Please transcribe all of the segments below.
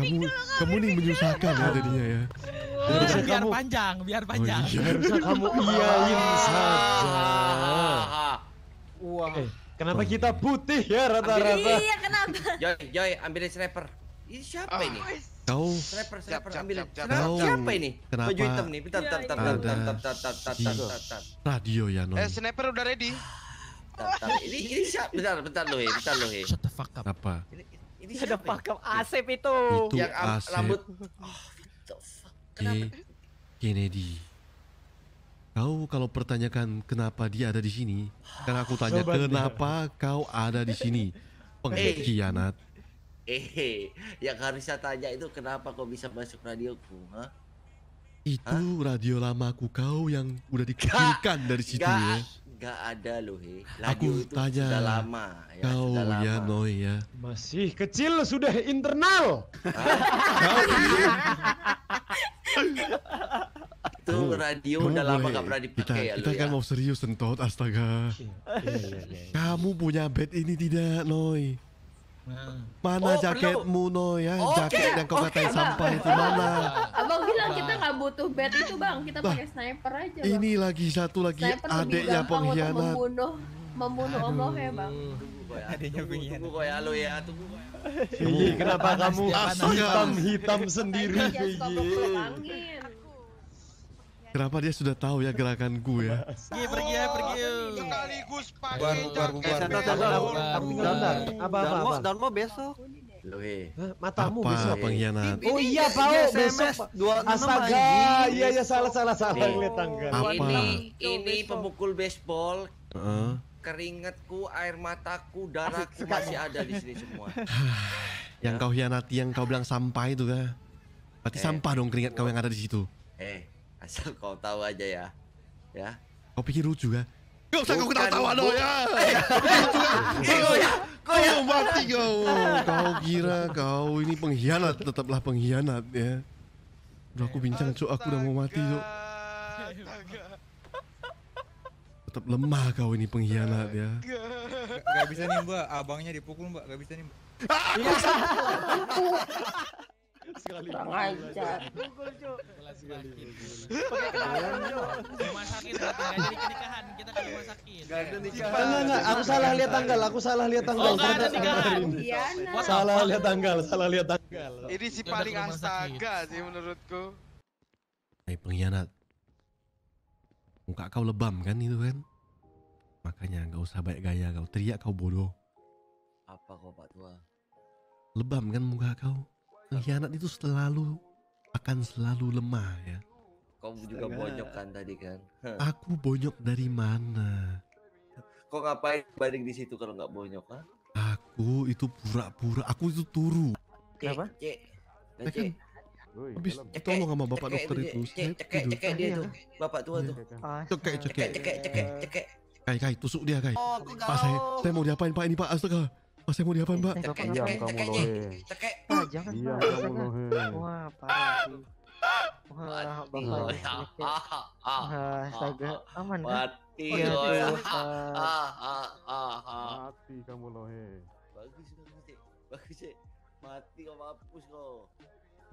kamu kamu nih menyusahkan ya jadinya ya. Biar, biar kamu, panjang, biar oh, panjang. Oh, iya. kamu iyain saja. Wah. Eh, kenapa kita putih ya rata-rata? Iya, kenapa? Joy, Joy, ambilin sniper. Ini siapa ini? Ah. Kau sniper sniper ambil. Siapa ini? Kenapa? Baju hitam nih. Bentar, bentar, bentar, iya, iya. bentar, bentar, bentar, bentar, Radio ya, Non. Eh, sniper udah ready. bentar. Ini ini siapa? Bentar, bentar loh, bentar loh. Shut the fuck up. Apa? Ini, ini siapa? Ada ya? pakem iya. Asep itu. Itu yang Asep. rambut. Oh, the fuck. Kenapa? Kennedy. Kau kalau pertanyakan kenapa dia ada di sini, kan aku tanya Sobat kenapa dia. kau ada di sini, pengkhianat. Eh. eh, eh, yang harusnya tanya itu kenapa kau bisa masuk radioku, ha? Itu Hah? radio lamaku kau yang udah dikecilkan dari situ gak, ya. Gak ada loh he. Lagu Aku itu tanya. sudah lama ya, Kau sudah ya, lama. ya Noi ya. Masih kecil sudah internal. itu oh, radio udah lama gak pernah dipakai kita, ya Kita kan ya. mau serius tentot astaga. Iya, iya, iya. Kamu punya bed ini tidak Noi? Hmm. Mana oh, jaketmu no ya? Okay. Jaket yang kau katain sampah itu mana? Abang bilang kita nggak butuh bed itu bang, kita pakai sniper aja. Bang. Ini lagi satu lagi adiknya pengkhianat. Membunuh, membunuh Aduh. Allah ya bang. Adiknya pengkhianat. Tunggu kau ya lo ya, tunggu iya, kenapa kamu hitam-hitam sendiri? Fiji. Kenapa dia sudah tahu ya gerakan gue ya? Pergi pergi ya pergi. Sekaligus pakai jaket. Apa apa? Dan mau besok. Loe, eh. Matamu apa besok. pengkhianat? Oh iya, Pao besok. Dua Astaga, iya iya salah salah salah ngeliat tangga. Ini ini pemukul baseball. Uh. Keringatku, air mataku, darahku masih ada di sini semua. yang kau khianati, yang kau bilang sampah itu kan? Berarti eh. sampah dong keringat kau yang ada di situ. Eh, Asal kau tahu aja ya. Ya. Kau pikir lucu kan? ya Gak usah kau ketawa-tawa ya. ya. Kau ya. Kau mati kau. Kau kira kau ini pengkhianat tetaplah pengkhianat ya. Udah aku bincang cok aku udah mau mati cok. Tetap lemah kau ini pengkhianat ya. gak bisa nih mbak, abangnya dipukul mbak, gak bisa nih mbak. Ah, kali. Kurang aja. Rumah sakit berarti enggak jadi nikahan, kita ke kan rumah sakit. Gak ada nikahan. Enggak enggak, aku salah lihat tanggal, aku salah lihat tanggal. Enggak oh, ada nikahan. Iya, nah. Salah lihat tanggal, salah lihat tanggal. Ini si paling astaga sih menurutku. Hai pengkhianat. Muka kau lebam kan itu kan? Makanya gak usah banyak gaya kau teriak kau bodoh. Apa kau Pak Tua? Lebam kan muka kau? pengkhianat itu selalu akan selalu lemah ya. Kau juga Astaga. bonyok kan tadi kan? Aku bonyok dari mana? Kok ngapain banding di situ kalau nggak bonyok kan? Aku itu pura-pura, aku itu turu. Kenapa? Cek, cek. Nah, kan? Habis tolong sama bapak dokter itu. Cek, cek cek dia tuh. Bapak tua tuh. Iya, iya, iya. Cek, cek, cek, cek, cek. Kai, kai, tusuk dia, kai. Oh, Pak, saya, saya mau diapain, Pak? Ini, Pak. Astaga. Pak, saya mau diapain, Pak? Cek, cek, cek, cek jangan iya, Pak. Ya ya. Wah, parah sih. Wah, bakal ya. ah, ah, ah. astaga, aman Mati, iya, ah, mati kamu lohe. Bagus bagus sih, bagus sih. Mati kau hapus kau.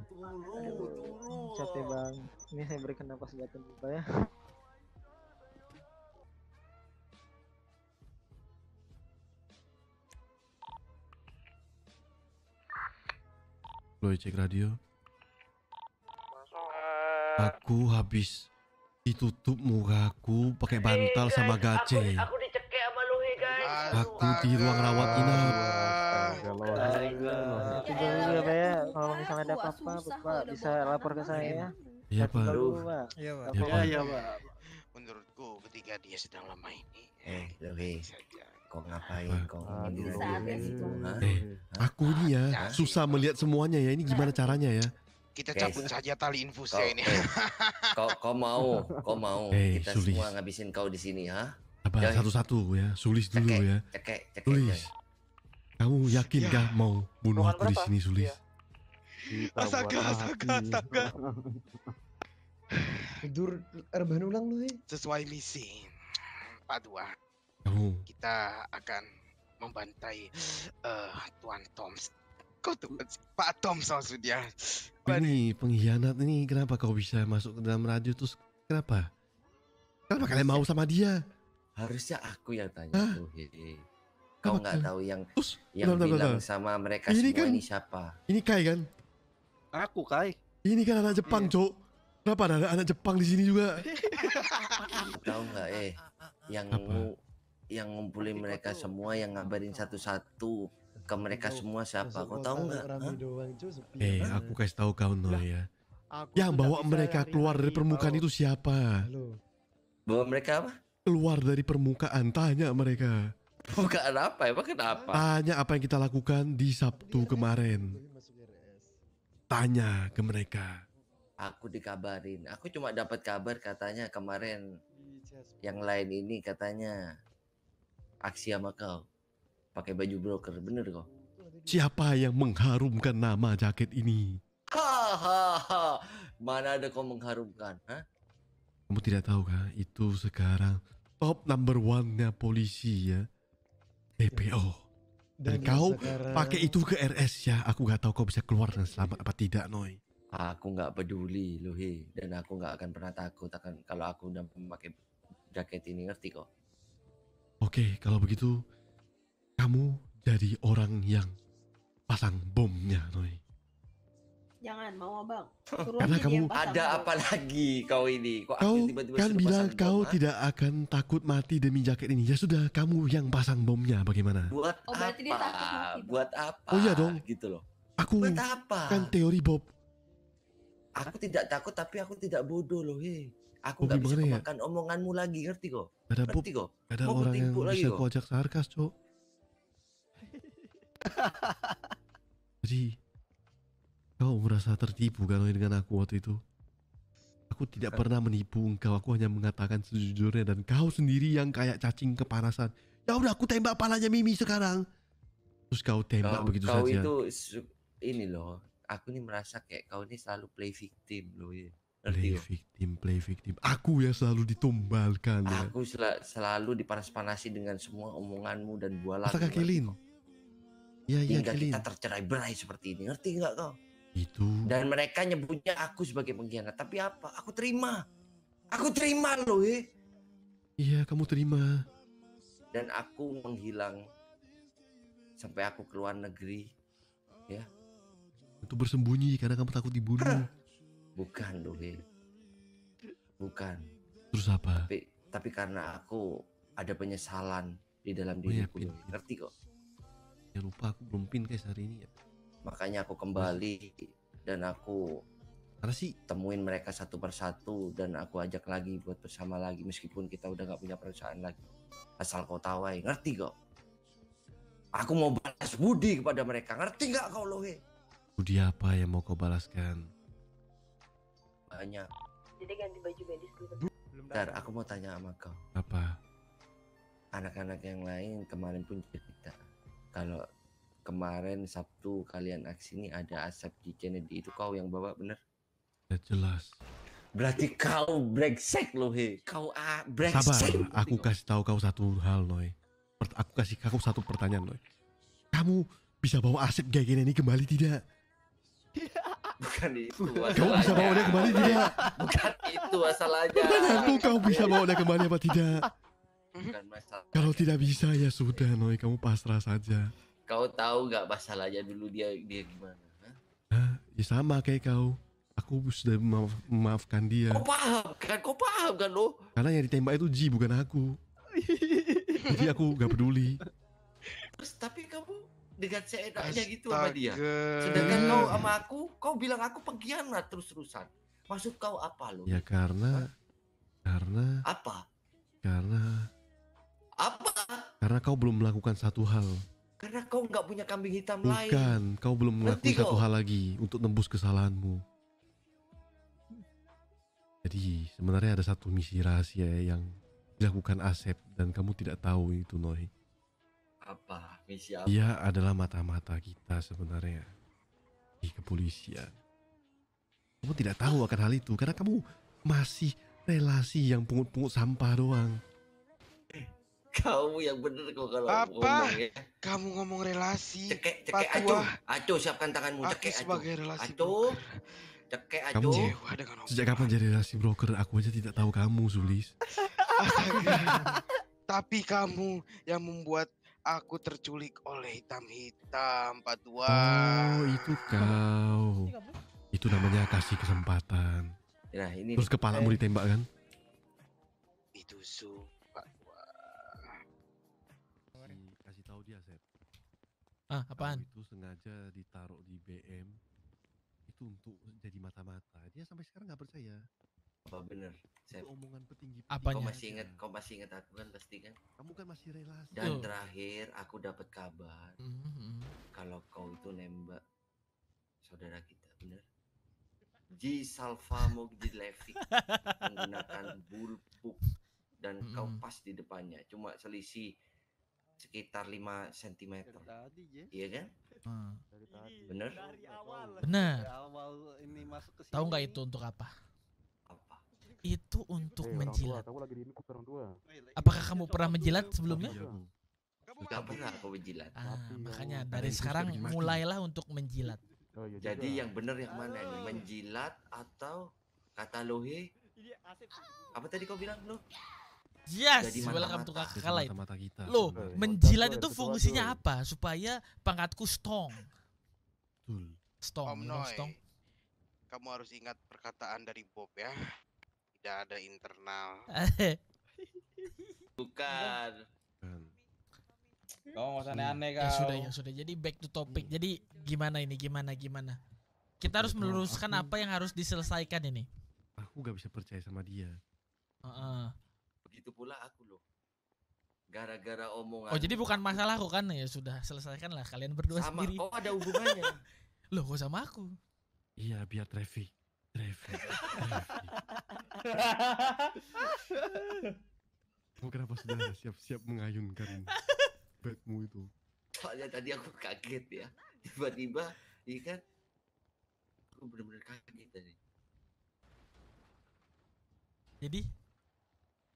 Tunggu, tunggu. Capek bang, ini saya berikan nafas buatan kita ya. lo cek radio. Aku habis ditutup mukaku pakai bantal hey, guys, sama gace. Aku, aku dicekek sama guys. Aku di ruang rawat inap. Astaga. Ya, kalau misalnya ada apa-apa, Bapak bisa lapor ke saya. Iya, Pak. Iya, Pak. Iya, Pak. Menurutku ketika dia sedang lama ini, eh, Lohi saja kok ngapain kok Eh, aku ini ya susah melihat semuanya ya ini gimana nah. caranya ya kita Guys, cabut saja tali infusnya kau, ini eh, kau kau mau kau mau eh, kita sulis. semua ngabisin kau di sini ha apa satu-satu ya sulis dulu cekek, ya cekek, cekek, sulis kamu iya. yakin ya. gak mau bunuh aku di sini sulis ya. Astaga, astaga, astaga. Dur, rebahan ulang lu, eh. Sesuai misi. Padua. Kita akan membantai uh, Tuan Toms. Kau tuh Pak Tom maksudnya. Ini pengkhianat ini kenapa kau bisa masuk ke dalam radio terus kenapa? Kenapa kalian mau sama dia? Harusnya aku yang tanya tuh. Kau nggak tahu yang terus, yang bentar, bilang bentar. sama mereka ini semua kan, ini siapa? Ini Kai kan? Aku Kai. Ini kan anak Jepang, yeah. Cok. Kenapa ada anak Jepang di sini juga? tahu nggak eh yang Apa? yang ngumpulin mereka tuh, semua yang ngabarin satu-satu ke mereka semua siapa kau tahu nggak eh iya. aku kasih tahu kau no ya yang bawa mereka keluar dari permukaan itu siapa bawa mereka apa keluar dari permukaan tanya mereka permukaan apa emang kenapa tanya apa yang kita lakukan di iya, Sabtu iya, kemarin tanya ke mereka aku dikabarin aku cuma dapat kabar katanya kemarin yang lain ini katanya aksi sama kau pakai baju broker bener kok siapa yang mengharumkan nama jaket ini hahaha mana ada kau mengharumkan ha? kamu tidak tahu kan itu sekarang top number one nya polisi ya DPO dan, dan kau sekarang... pakai itu ke RS ya aku nggak tahu kau bisa keluar dengan selamat apa tidak Noi aku nggak peduli loh dan aku nggak akan pernah takut akan kalau aku udah memakai jaket ini ngerti kok Oke, kalau begitu kamu jadi orang yang pasang bomnya, Noi. Jangan mau abang. Suruh Karena kamu ada bom. apa lagi kau ini? Kok kau tiba -tiba kan bilang kau tidak akan takut mati demi jaket ini. Ya sudah, kamu yang pasang bomnya bagaimana? Buat oh, apa? Dia takut mati, Buat apa? Oh iya dong. Gitu loh. Aku Buat apa? kan teori Bob. Aku tidak takut tapi aku tidak bodoh loh, hei. Aku nggak bisa ya? makan omonganmu lagi, ngerti kok? Ada ngerti kok? Ada orang yang lagi bisa kok. sarkas, cok. Jadi kau merasa tertipu kan dengan aku waktu itu? Aku tidak Bukan. pernah menipu engkau. Aku hanya mengatakan sejujurnya dan kau sendiri yang kayak cacing kepanasan. Ya udah aku tembak palanya Mimi sekarang. Terus kau tembak kau, begitu kau saja. Kau itu ini loh. Aku nih merasa kayak kau ini selalu play victim loh. Ya. Play victim, play victim. Aku yang selalu ditumbalkan. Ya. Aku ya. sel selalu dipanas-panasi dengan semua omonganmu dan bualan. apakah Kelin Ya, ya, Hingga kita tercerai berai seperti ini. Ngerti nggak kau? Itu. Dan mereka nyebutnya aku sebagai pengkhianat. Tapi apa? Aku terima. Aku terima loh, he. Eh. Iya, kamu terima. Dan aku menghilang sampai aku keluar negeri. Ya. Untuk bersembunyi karena kamu takut dibunuh bukan Duhe bukan terus apa tapi tapi karena aku ada penyesalan di dalam oh iya, diriku oh, ya, pin, ngerti kok ya lupa aku belum pin guys hari ini ya makanya aku kembali dan aku karena sih temuin mereka satu persatu dan aku ajak lagi buat bersama lagi meskipun kita udah nggak punya perasaan lagi asal kau tawai eh. ngerti kok aku mau balas budi kepada mereka ngerti nggak kau lohe budi apa yang mau kau balaskan banyak jadi ganti baju medis gitu. dulu Bentar, aku mau tanya sama kau apa anak-anak yang lain kemarin pun cerita kalau kemarin Sabtu kalian aksi ini ada asap di Kennedy itu kau yang bawa bener ya jelas berarti kau brengsek loh he kau ah brengsek sabar aku kasih tahu kau satu hal loh aku kasih kau satu pertanyaan loh kamu bisa bawa asap kayak gini kembali tidak bukan itu kau bisa bawa dia kembali tidak bukan itu asal masalahnya aku kau bisa bawa dia kembali apa tidak bukan masalah kalau tidak bisa ya sudah Noi kamu pasrah saja kau tahu nggak masalahnya dulu dia dia gimana Hah? ya sama kayak kau aku sudah memaaf, memaafkan dia kau paham kan kau paham kan lo karena yang ditembak itu Ji bukan aku jadi aku nggak peduli terus tapi kamu dengan seenaknya gitu sama dia. Sedangkan kau sama aku, kau bilang aku pengkhianat terus-terusan. Maksud kau apa lo? Ya karena Hah? karena apa? Karena apa? Karena kau belum melakukan satu hal. Karena kau nggak punya kambing hitam Bukan, lain. Bukan, kau belum melakukan satu hal lagi untuk nembus kesalahanmu. Jadi sebenarnya ada satu misi rahasia yang dilakukan Asep dan kamu tidak tahu itu Noi apa misi apa dia adalah mata-mata kita sebenarnya di kepolisian kamu tidak tahu akan hal itu karena kamu masih relasi yang pungut-pungut sampah doang kamu yang bener kok kalau apa ngomong, ya. kamu ngomong relasi cekek cekek acuh acuh siapkan tanganmu cekek sebagai acu. relasi acuh cekek kamu sejak kapan jadi relasi broker aku aja tidak tahu kamu Zulis tapi kamu yang membuat Aku terculik oleh hitam-hitam, Pak tua. Oh, itu kau. Itu namanya kasih kesempatan. Nah, ini Terus kepala mau ditembak kan? Itu su, Pak tua. Hmm, kasih tahu dia, set Ah, apaan? itu sengaja ditaruh di BM itu untuk jadi mata-mata. Dia sampai sekarang nggak percaya apa bener. Saya... omongan petinggi. -petinggi. Apanya? Kau masih inget kau masih inget aku kan pasti kan? Kamu kan masih relasi. Dan oh. terakhir aku dapat kabar mm -hmm. kalau kau itu nembak saudara kita, bener? G Levi menggunakan bulpuk dan mm -hmm. kau hmm. pas di depannya, cuma selisih sekitar 5 cm. Tadi, ya. Iya kan? Hmm. Dari tadi. Bener? Dari awal. Bener. Dari awal ini masuk ke sini. Tahu nggak itu untuk apa? itu untuk hey, eh, menjilat. Tua, kamu lagi di orang tua. Apakah kamu pernah menjilat sebelumnya? Enggak pernah aku menjilat. Ah, makanya dari sekarang mulailah untuk menjilat. Oh, iya Jadi yang benar yang mana nih? Menjilat atau kata lohe? Apa tadi kau bilang lo? Yes, Jadi welcome to kakak lain. Lo, menjilat itu fungsinya apa? Supaya pangkatku strong. Betul. Stong, Om stong. Kamu harus ingat perkataan dari Bob ya tidak ada internal. Bukan. Kau oh, nggak usah hmm. aneh-aneh kau. Ya sudah ya sudah. Jadi back to topic. Jadi gimana ini? Gimana gimana? Kita harus meluruskan aku, apa yang harus diselesaikan ini. Aku gak bisa percaya sama dia. Uh -uh. Begitu pula aku loh. Gara-gara omongan. Oh jadi bukan masalah aku kan ya sudah selesaikan lah kalian berdua sama. sendiri. kau ada hubungannya. loh kok sama aku? Iya biar traffic. Trevi. Kamu kenapa sudah siap-siap mengayunkan bedmu itu? Soalnya tadi aku kaget ya, tiba-tiba, iya kan? Aku benar-benar kaget tadi. Jadi?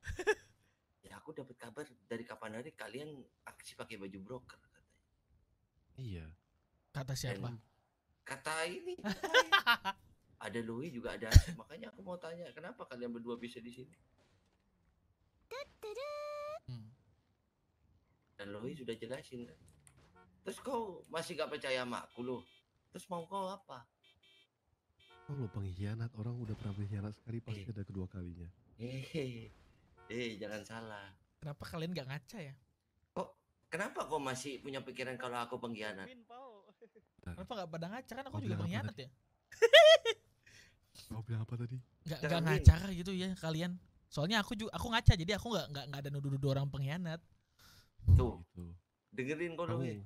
ya aku dapat kabar dari kapan hari kalian aksi pakai baju broker katanya. Iya. Kata siapa? Dan kata ini. ada Louis juga ada makanya aku mau tanya kenapa kalian berdua bisa di sini hmm. dan Louis sudah jelasin terus kau masih gak percaya sama aku loh terus mau kau apa kau oh, lo pengkhianat orang udah pernah pengkhianat sekali eh. pasti eh. ada kedua kalinya eh eh jangan salah kenapa kalian gak ngaca ya kok kenapa kau masih punya pikiran kalau aku pengkhianat nah. kenapa gak pada ngaca kan aku oh, juga pengkhianat ya Mau bilang apa tadi? Gak, gak ngacara gitu ya kalian. Soalnya aku juga aku ngaca jadi aku nggak nggak gak ada nuduh-nuduh orang pengkhianat. Tuh. Gitu. Dengerin kok dong. Ya.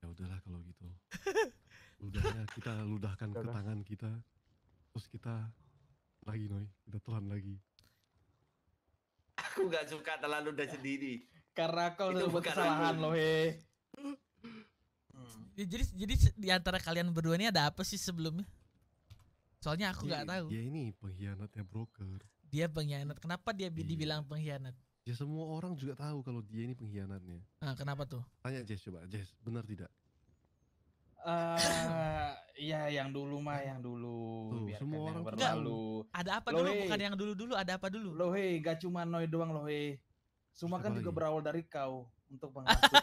ya udahlah kalau gitu. Ludahnya kita ludahkan ke tangan kita. Terus kita lagi noy, kita telan lagi. Aku nggak suka telan ludah ya. sendiri. Karena kau udah buat kesalahan loh he. Hmm. Ya, jadi jadi di antara kalian berdua ini ada apa sih sebelumnya? Soalnya aku nggak tahu. Dia ini pengkhianat ya broker. Dia pengkhianat. Kenapa dia iya. dibilang pengkhianat? Ya semua orang juga tahu kalau dia ini pengkhianatnya. ah kenapa tuh? Tanya Jess coba. Jess, benar tidak? Uh, ya yang dulu mah yang dulu. Tuh, semua orang berlalu. Enggak, ada apa dulu? Bukan yang dulu dulu. Ada apa dulu? Lohe, gak cuma Noi doang lohe. Semua kan juga berawal dari kau untuk mengasuh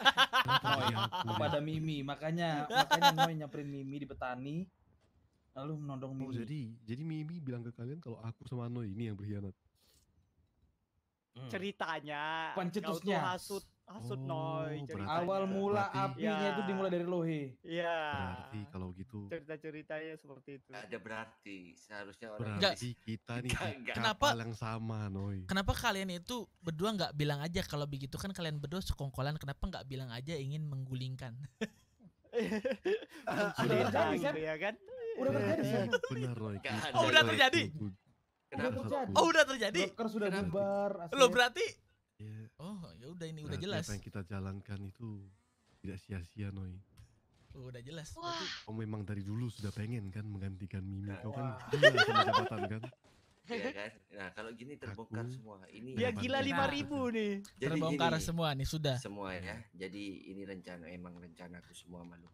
kepada Mimi. Makanya makanya Noi nyamperin Mimi di petani lalu menodong oh, Mimi. jadi jadi Mimi bilang ke kalian kalau aku sama Ano ini yang berkhianat. Hmm. Ceritanya pencetusnya hasut hasut oh, Noi. Ceritanya. Awal mula berarti, apinya ya. itu dimulai dari Lohi. Iya. Berarti kalau gitu cerita-ceritanya seperti itu. Ada berarti seharusnya orang berarti gak, kita nih gak, gak. kenapa yang sama Kenapa kalian itu berdua nggak bilang aja kalau begitu kan kalian berdua sekongkolan kenapa nggak bilang aja ingin menggulingkan? Iya. beda gitu ya kan Udah iya, terjadi sih. Iya, benar Roy. Oh, udah terjadi. Kenapa? terjadi. Oh, udah terjadi. Broker sudah bubar. Lo berarti Oh, ya udah ini udah nah, jelas. Apa yang kita jalankan itu tidak sia-sia, Noi. Oh, udah jelas. Wah. memang dari dulu sudah pengen kan menggantikan Mimi. kau kan gila jabatan kan? Iya kan? Nah, kalau gini terbongkar Aku, semua. Ini Ya gila lima ribu nih. Jadi terbongkar gini, semua nih sudah. Semua ya. Jadi ini rencana emang rencanaku semua makhluk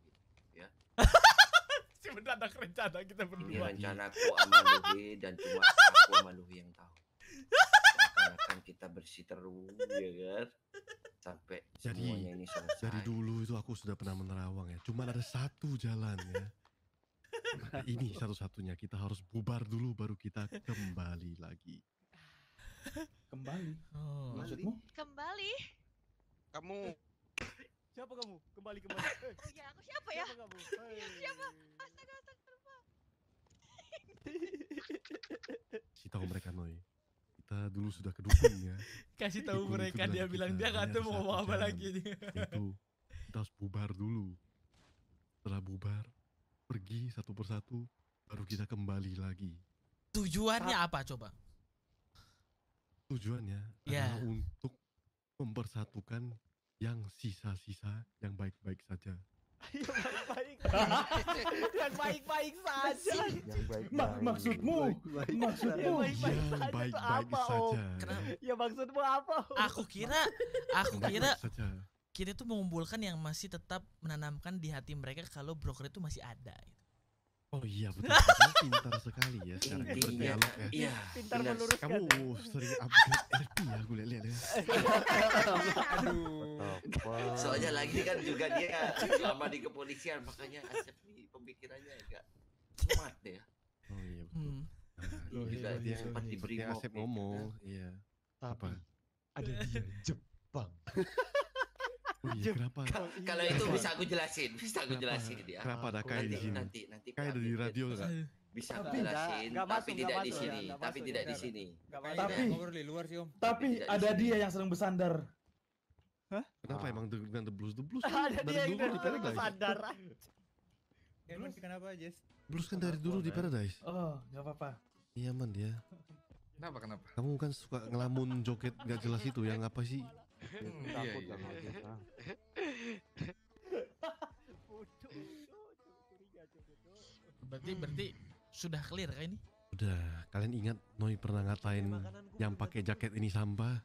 Cuma mendadak rencana kita iya, berdua. Ini rencanaku ku Luhi dan cuma aku sama yang tahu. Akan kita bersih terus ya kan sampai jadi, semuanya ini selesai. Dari dulu itu aku sudah pernah menerawang ya. Cuma ada satu jalan ya. Nah, ini satu-satunya kita harus bubar dulu baru kita kembali lagi. Kembali. Oh. Maksudmu? Kembali. Kamu Siapa kamu? Kembali kembali. Hey. Eh. Oh ya, aku siapa ya? Siapa kamu? Hey. Iya, eh. siapa? Astaga, astaga, lupa. Kasih tahu mereka Noi. Kita dulu sudah kedukung ya. Kasih tahu mereka dia bilang dia nggak mau ngomong apa lagi. Itu kita harus bubar dulu. Setelah bubar, pergi satu persatu, baru kita kembali lagi. Tujuannya apa coba? Tujuannya ya. adalah untuk mempersatukan yang sisa-sisa yang baik-baik saja. yang baik-baik saja. yang baik-baik saja. Ma maksudmu? Baik -baik. Maksudmu yang baik-baik saja, apa, Kenapa? Ya maksudmu apa? Aku kira aku kira kita tuh mengumpulkan yang masih tetap menanamkan di hati mereka kalau broker itu masih ada gitu. Oh iya betul, kamu pintar sekali ya sekarang iya, berdialog ya. Iya, pintar meluruskan. Kamu uh, sering update RP ya gue lihat lihat. Ya. Aduh. Soalnya lagi kan juga dia lama di kepolisian makanya Asep ini pemikirannya agak cemat ya. Oh iya betul. Hmm. Nah, juga iya, iya, dia sempat diberi Asep ngomong, gitu kan. iya. Apa? ada dia Jepang. Oh iya, kenapa? Ka oh iya. kalau itu bisa aku jelasin, bisa aku jelasin dia. Ya. Kenapa ada kayak di sini? Nanti nanti kayak di radio enggak? Bisa aku jelasin, tapi tidak di sini, tapi tidak di sini. Tapi di luar sih, Om. Tapi ada dia yang sedang bersandar. Hah? Kenapa emang dengan The Blues The Blues? Ada dia yang dari dulu Blues eh, kenapa, Jess? Blues kan dari dulu di Paradise. Oh, enggak apa-apa. Iya, man dia. Ya. Kenapa kenapa? Kamu kan suka ngelamun joget gak jelas itu yang apa sih? Hmm, iya, takut iya, iya. Berarti hmm. berarti sudah clear kan ini? Udah, kalian ingat Noi pernah ngatain yang pakai jaket ini sampah?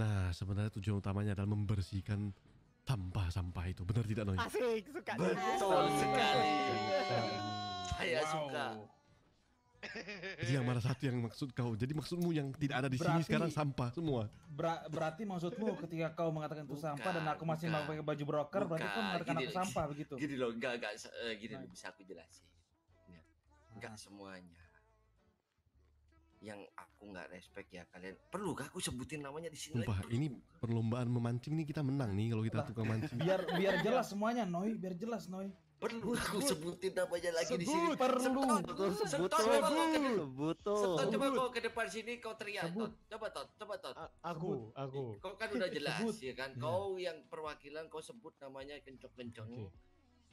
Nah, sebenarnya tujuan utamanya adalah membersihkan sampah-sampah itu. Benar tidak Noi? Asik, suka. Betul sekali. Saya suka. Jadi yang mana satu yang maksud kau? Jadi maksudmu yang tidak ada di berarti, sini sekarang sampah semua. Ber berarti maksudmu ketika kau mengatakan itu sampah dan aku masih mau pakai baju broker, buka. berarti kau mengatakan aku sampah begitu. Gini loh, enggak enggak eh, gini nah. bisa aku jelasin. Enggak, nah. semuanya. Yang aku nggak respect ya kalian. Perlu gak aku sebutin namanya di sini? Sumpah, ini perlombaan memancing nih kita menang nih kalau kita tukang mancing. Biar biar jelas semuanya, Noi, biar jelas, Noi perlu aku sebutin namanya lagi di sini perlu sebut sebut sebut sebut coba kau ke depan sini kau teriak sebut. Tot. coba tot coba tot aku aku kau kan udah jelas sebut. ya kan kau yang perwakilan kau sebut namanya kencok kencok okay.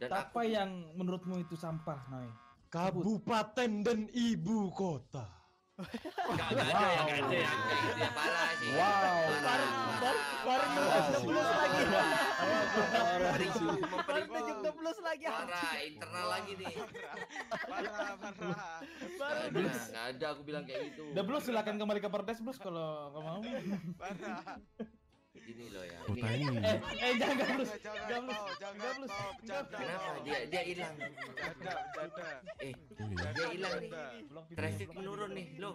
dan apa aku... yang menurutmu itu sampah Noy kabupaten dan ibu kota Gak, ada yang gak ada yang parah sih. Wow. Parah plus lagi. Parah, internal lagi nih. Parah, parah. parah, plus. ada aku bilang kayak gitu. Udah plus silakan kembali ke Perdes plus kalau enggak mau. Parah. Ini loh ya. Kan- eh, eh jangan plus. Jangan plus. Jangan plus. Kenapa dia dia hilang? Eh, ya. dia hilang nih. Traffic menurun nih, lo.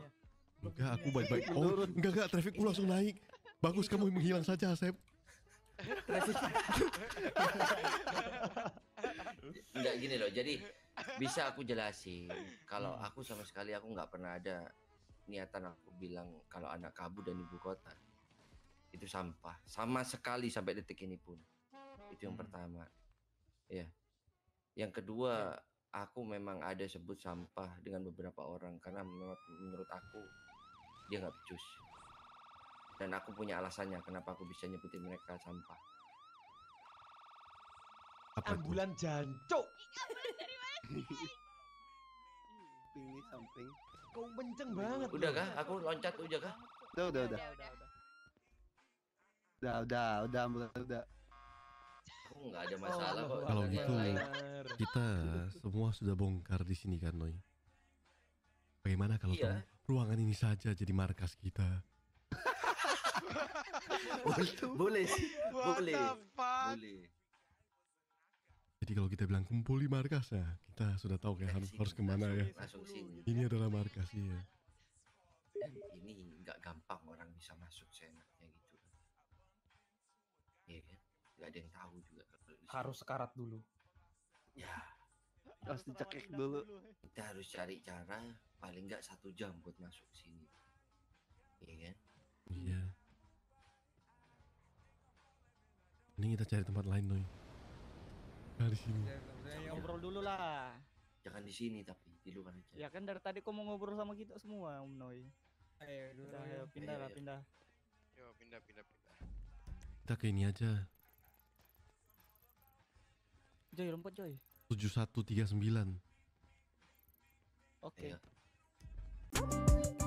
Enggak, aku baik-baik. Oh, enggak enggak traffic aku langsung naik. Bagus kamu menghilang saja, Asep. kasih. Enggak gini loh. Jadi bisa aku jelasin kalau aku sama sekali aku nggak pernah ada niatan aku bilang kalau anak kabu dan ibu kota itu sampah sama sekali sampai detik ini pun itu yang hmm. pertama ya yang kedua ya. aku memang ada sebut sampah dengan beberapa orang karena menurut aku dia nggak becus dan aku punya alasannya kenapa aku bisa nyebutin mereka sampah apa ambulan itu? jancuk. Iya, samping. Kau kenceng banget. Udah kah? Aku loncat udah kah? Udah, udah, udah. Udah, udah. Udah, udah, udah, udah. udah. Aku nggak ada masalah kok. Kalau gitu kita semua sudah bongkar di sini kan, Noi. Bagaimana kalau iya. ruangan ini saja jadi markas kita? boleh, boleh, boleh. Jadi kalau kita bilang kumpuli markas ya, kita sudah tahu kayak harus, harus kemana ya. Ini adalah markas iya. Ini nggak gampang orang bisa masuk seenaknya gitu. Iya kan? Nggak ada yang tahu juga. Harus sekarat dulu. Ya. Harus dicekik dulu. Kita harus cari cara paling nggak satu jam buat masuk sini. Iya kan? Iya. Ini kita cari tempat lain, Noy. Nah, di sini. Ya, ya, ngobrol dulu lah. Jangan di sini tapi di luar aja. Ya kan dari tadi kok mau ngobrol sama kita semua, Om Noi. Ayo, ah, iya, dulu, ayo, pindah ayo, lah, ayo. Iya, iya. pindah. Yo, pindah, pindah, pindah. Kita ke ini aja. Joy, lompat Joy. 7139. Oke. Okay. Ayo.